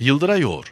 Yıldıra Yoğur.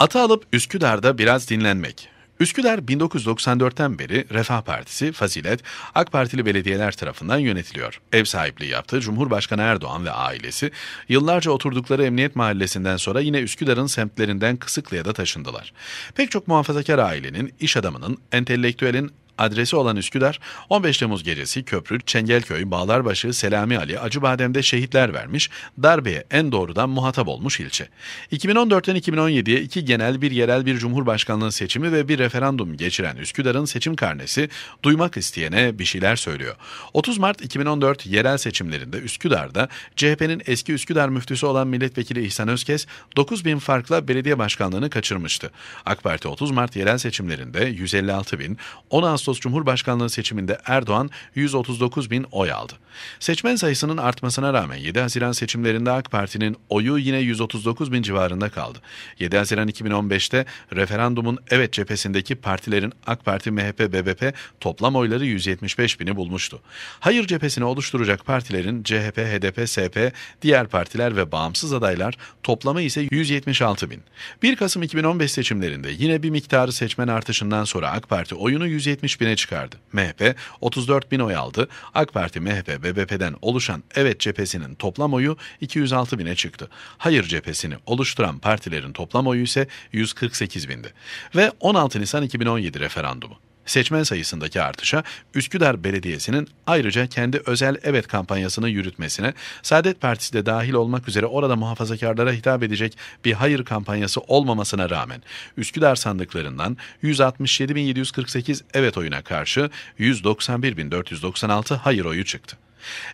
Atı alıp Üsküdar'da biraz dinlenmek. Üsküdar 1994'ten beri Refah Partisi, Fazilet, AK Partili belediyeler tarafından yönetiliyor. Ev sahipliği yaptığı Cumhurbaşkanı Erdoğan ve ailesi yıllarca oturdukları Emniyet Mahallesi'nden sonra yine Üsküdar'ın semtlerinden Kısıklı'ya da taşındılar. Pek çok muhafazakar ailenin, iş adamının, entelektüelin Adresi olan Üsküdar, 15 Temmuz gecesi Köprü, Çengelköy, Bağlarbaşı, Selami Ali, Acıbadem'de şehitler vermiş, darbeye en doğrudan muhatap olmuş ilçe. 2014'ten 2017'ye iki genel, bir yerel, bir cumhurbaşkanlığı seçimi ve bir referandum geçiren Üsküdar'ın seçim karnesi duymak isteyene bir şeyler söylüyor. 30 Mart 2014 yerel seçimlerinde Üsküdar'da CHP'nin eski Üsküdar müftüsü olan milletvekili İhsan Özkes 9000 farkla belediye başkanlığını kaçırmıştı. AK Parti 30 Mart yerel seçimlerinde 156 bin, 10 Ağustos Cumhurbaşkanlığı seçiminde Erdoğan 139 bin oy aldı. Seçmen sayısının artmasına rağmen 7 Haziran seçimlerinde AK Parti'nin oyu yine 139 bin civarında kaldı. 7 Haziran 2015'te referandumun evet cephesindeki partilerin AK Parti, MHP, BBP toplam oyları 175 bini bulmuştu. Hayır cephesini oluşturacak partilerin CHP, HDP, SP, diğer partiler ve bağımsız adaylar toplamı ise 176 bin. 1 Kasım 2015 seçimlerinde yine bir miktarı seçmen artışından sonra AK Parti oyunu 170 63 bine çıkardı. MHP 34 bin oy aldı. AK Parti MHP BBP'den oluşan Evet cephesinin toplam oyu 206 bine çıktı. Hayır cephesini oluşturan partilerin toplam oyu ise 148 bindi. Ve 16 Nisan 2017 referandumu. Seçmen sayısındaki artışa Üsküdar Belediyesi'nin ayrıca kendi özel evet kampanyasını yürütmesine, Saadet Partisi de dahil olmak üzere orada muhafazakarlara hitap edecek bir hayır kampanyası olmamasına rağmen Üsküdar sandıklarından 167.748 evet oyuna karşı 191.496 hayır oyu çıktı.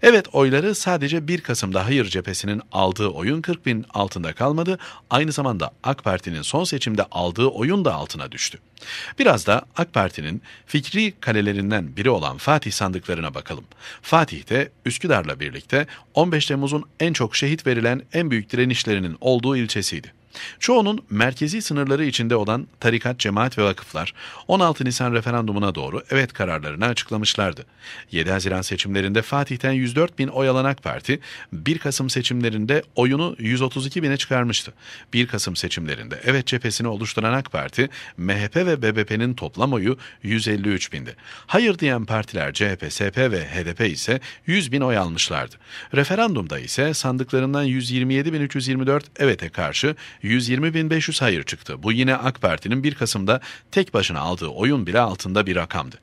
Evet oyları sadece 1 Kasım'da Hayır cephesinin aldığı oyun 40 bin altında kalmadı. Aynı zamanda AK Parti'nin son seçimde aldığı oyun da altına düştü. Biraz da AK Parti'nin fikri kalelerinden biri olan Fatih sandıklarına bakalım. Fatih'te Üsküdar'la birlikte 15 Temmuz'un en çok şehit verilen en büyük direnişlerinin olduğu ilçesiydi. Çoğunun merkezi sınırları içinde olan tarikat, cemaat ve vakıflar 16 Nisan referandumuna doğru evet kararlarını açıklamışlardı. 7 Haziran seçimlerinde Fatih'ten 104 bin oy alan AK Parti, 1 Kasım seçimlerinde oyunu 132 bine çıkarmıştı. 1 Kasım seçimlerinde evet cephesini oluşturan AK Parti, MHP ve BBP'nin toplam oyu 153 bindi. Hayır diyen partiler CHP, SP ve HDP ise 100 bin oy almışlardı. Referandumda ise sandıklarından 127.324 evet'e karşı 120.500 hayır çıktı. Bu yine AK Parti'nin 1 Kasım'da tek başına aldığı oyun bile altında bir rakamdı.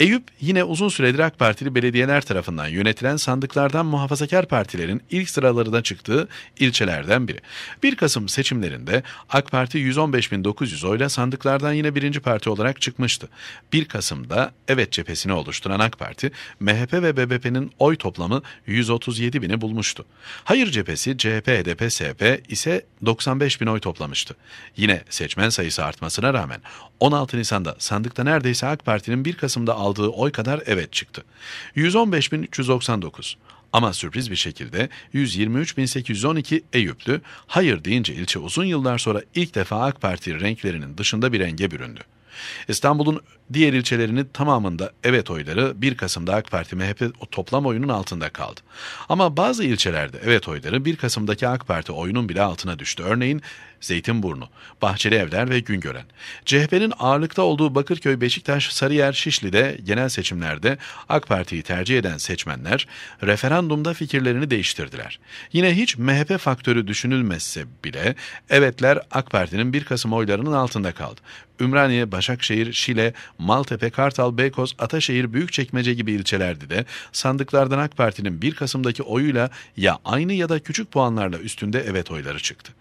Eyüp yine uzun süredir AK Partili belediyeler tarafından yönetilen sandıklardan muhafazakar partilerin ilk sıralarına çıktığı ilçelerden biri. 1 Kasım seçimlerinde AK Parti 115.900 oyla sandıklardan yine birinci parti olarak çıkmıştı. 1 Kasım'da Evet cephesini oluşturan AK Parti, MHP ve BBP'nin oy toplamı 137 bulmuştu. Hayır cephesi CHP, HDP, SP ise 95.000 oy toplamıştı. Yine seçmen sayısı artmasına rağmen 16 Nisan'da sandıkta neredeyse AK Parti'nin 1 Kasım'da aldığı oy kadar evet çıktı. 115.399. Ama sürpriz bir şekilde 123.812 Eyüplü hayır deyince ilçe uzun yıllar sonra ilk defa AK Parti renklerinin dışında bir renge büründü. İstanbul'un diğer ilçelerinin tamamında evet oyları 1 Kasım'da AK Parti MHP toplam oyunun altında kaldı. Ama bazı ilçelerde evet oyları 1 Kasım'daki AK Parti oyunun bile altına düştü. Örneğin Zeytinburnu, Bahçeli Evler ve Güngören. CHP'nin ağırlıkta olduğu Bakırköy, Beşiktaş, Sarıyer, Şişli'de genel seçimlerde AK Parti'yi tercih eden seçmenler referandumda fikirlerini değiştirdiler. Yine hiç MHP faktörü düşünülmezse bile evetler AK Parti'nin 1 Kasım oylarının altında kaldı. Ümraniye, Başakşehir, Şile, Maltepe, Kartal, Beykoz, Ataşehir, Büyükçekmece gibi ilçelerde de sandıklardan AK Parti'nin 1 Kasım'daki oyuyla ya aynı ya da küçük puanlarla üstünde evet oyları çıktı.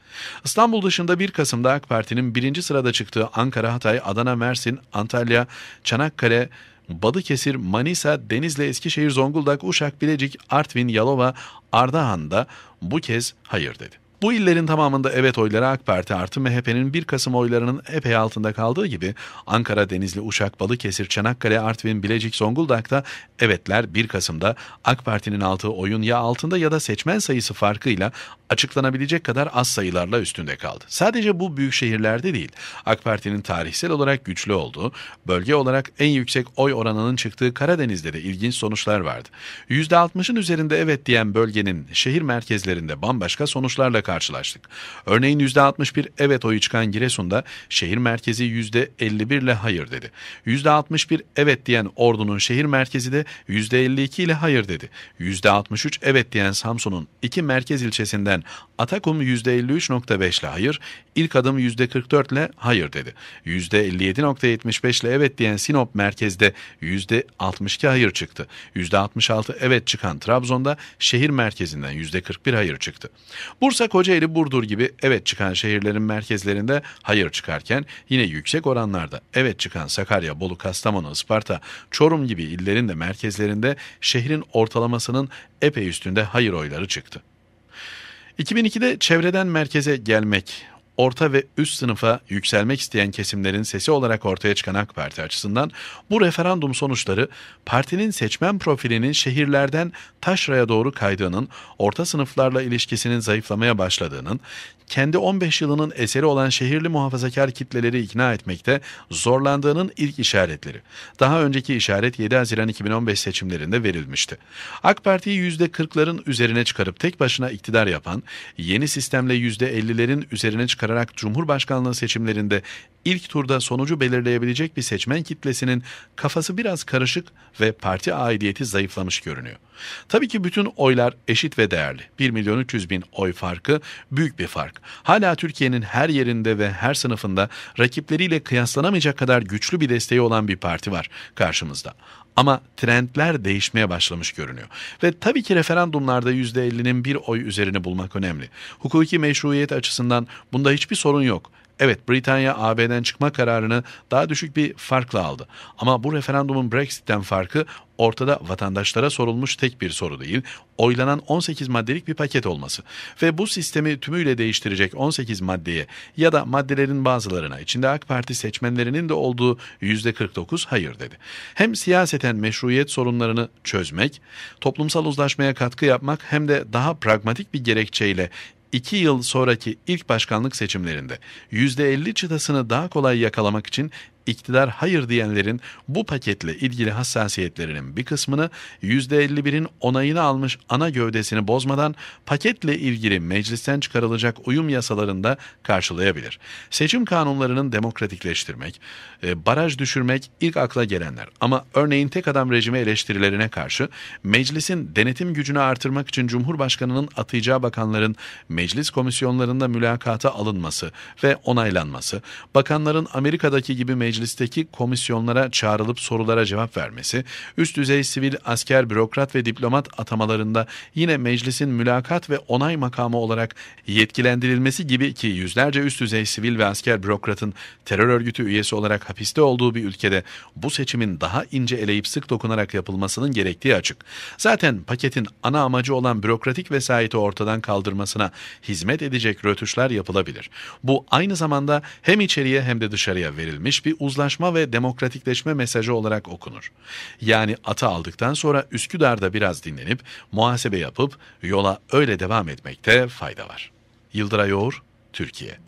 İstanbul'da dışında 1 Kasım'da AK Parti'nin birinci sırada çıktığı Ankara, Hatay, Adana, Mersin, Antalya, Çanakkale, Balıkesir, Manisa, Denizli, Eskişehir, Zonguldak, Uşak, Bilecik, Artvin, Yalova, Ardahan'da bu kez hayır dedi. Bu illerin tamamında evet oyları AK Parti artı MHP'nin 1 Kasım oylarının epey altında kaldığı gibi Ankara, Denizli, Uşak, Balıkesir, Çanakkale, Artvin, Bilecik, Zonguldak'ta evetler 1 Kasım'da AK Parti'nin aldığı oyun ya altında ya da seçmen sayısı farkıyla açıklanabilecek kadar az sayılarla üstünde kaldı. Sadece bu büyük şehirlerde değil, AK Parti'nin tarihsel olarak güçlü olduğu, bölge olarak en yüksek oy oranının çıktığı Karadeniz'de de ilginç sonuçlar vardı. %60'ın üzerinde evet diyen bölgenin şehir merkezlerinde bambaşka sonuçlarla karşılaştık. Örneğin %61 evet oyu çıkan Giresun'da şehir merkezi %51 ile hayır dedi. %61 evet diyen Ordu'nun şehir merkezi de %52 ile hayır dedi. %63 evet diyen Samsun'un iki merkez ilçesinden Atakum %53.5 ile hayır, ilk adım %44 ile hayır dedi. %57.75 ile evet diyen Sinop merkezde %62 hayır çıktı. %66 evet çıkan Trabzon'da şehir merkezinden %41 hayır çıktı. Bursa Kocaeli, Burdur gibi evet çıkan şehirlerin merkezlerinde hayır çıkarken yine yüksek oranlarda evet çıkan Sakarya, Bolu, Kastamonu, Isparta, Çorum gibi illerin de merkezlerinde şehrin ortalamasının epey üstünde hayır oyları çıktı. 2002'de çevreden merkeze gelmek, orta ve üst sınıfa yükselmek isteyen kesimlerin sesi olarak ortaya çıkan AK Parti açısından bu referandum sonuçları partinin seçmen profilinin şehirlerden taşraya doğru kaydığının, orta sınıflarla ilişkisinin zayıflamaya başladığının, kendi 15 yılının eseri olan şehirli muhafazakar kitleleri ikna etmekte zorlandığının ilk işaretleri. Daha önceki işaret 7 Haziran 2015 seçimlerinde verilmişti. AK Parti'yi %40'ların üzerine çıkarıp tek başına iktidar yapan, yeni sistemle %50'lerin üzerine çıkarıp çıkararak Cumhurbaşkanlığı seçimlerinde ilk turda sonucu belirleyebilecek bir seçmen kitlesinin kafası biraz karışık ve parti aidiyeti zayıflamış görünüyor. Tabii ki bütün oylar eşit ve değerli. 1 milyon 300 bin oy farkı büyük bir fark. Hala Türkiye'nin her yerinde ve her sınıfında rakipleriyle kıyaslanamayacak kadar güçlü bir desteği olan bir parti var karşımızda. Ama trendler değişmeye başlamış görünüyor. Ve tabii ki referandumlarda %50'nin bir oy üzerine bulmak önemli. Hukuki meşruiyet açısından bunda hiçbir sorun yok. Evet Britanya AB'den çıkma kararını daha düşük bir farkla aldı. Ama bu referandumun Brexit'ten farkı ortada vatandaşlara sorulmuş tek bir soru değil, oylanan 18 maddelik bir paket olması ve bu sistemi tümüyle değiştirecek 18 maddeye ya da maddelerin bazılarına içinde AK Parti seçmenlerinin de olduğu %49 hayır dedi. Hem siyaseten meşruiyet sorunlarını çözmek, toplumsal uzlaşmaya katkı yapmak hem de daha pragmatik bir gerekçeyle 2 yıl sonraki ilk başkanlık seçimlerinde %50 çıtasını daha kolay yakalamak için iktidar hayır diyenlerin bu paketle ilgili hassasiyetlerinin bir kısmını %51'in onayını almış ana gövdesini bozmadan paketle ilgili meclisten çıkarılacak uyum yasalarında karşılayabilir. Seçim kanunlarının demokratikleştirmek, e, baraj düşürmek ilk akla gelenler ama örneğin tek adam rejimi eleştirilerine karşı meclisin denetim gücünü artırmak için Cumhurbaşkanı'nın atayacağı bakanların meclis komisyonlarında mülakata alınması ve onaylanması, bakanların Amerika'daki gibi meclis meclisteki komisyonlara çağrılıp sorulara cevap vermesi, üst düzey sivil, asker, bürokrat ve diplomat atamalarında yine meclisin mülakat ve onay makamı olarak yetkilendirilmesi gibi ki yüzlerce üst düzey sivil ve asker bürokratın terör örgütü üyesi olarak hapiste olduğu bir ülkede bu seçimin daha ince eleyip sık dokunarak yapılmasının gerektiği açık. Zaten paketin ana amacı olan bürokratik vesayeti ortadan kaldırmasına hizmet edecek rötuşlar yapılabilir. Bu aynı zamanda hem içeriye hem de dışarıya verilmiş bir uzlaşma ve demokratikleşme mesajı olarak okunur. Yani atı aldıktan sonra Üsküdar'da biraz dinlenip muhasebe yapıp yola öyle devam etmekte fayda var. Yıldıray Oğur, Türkiye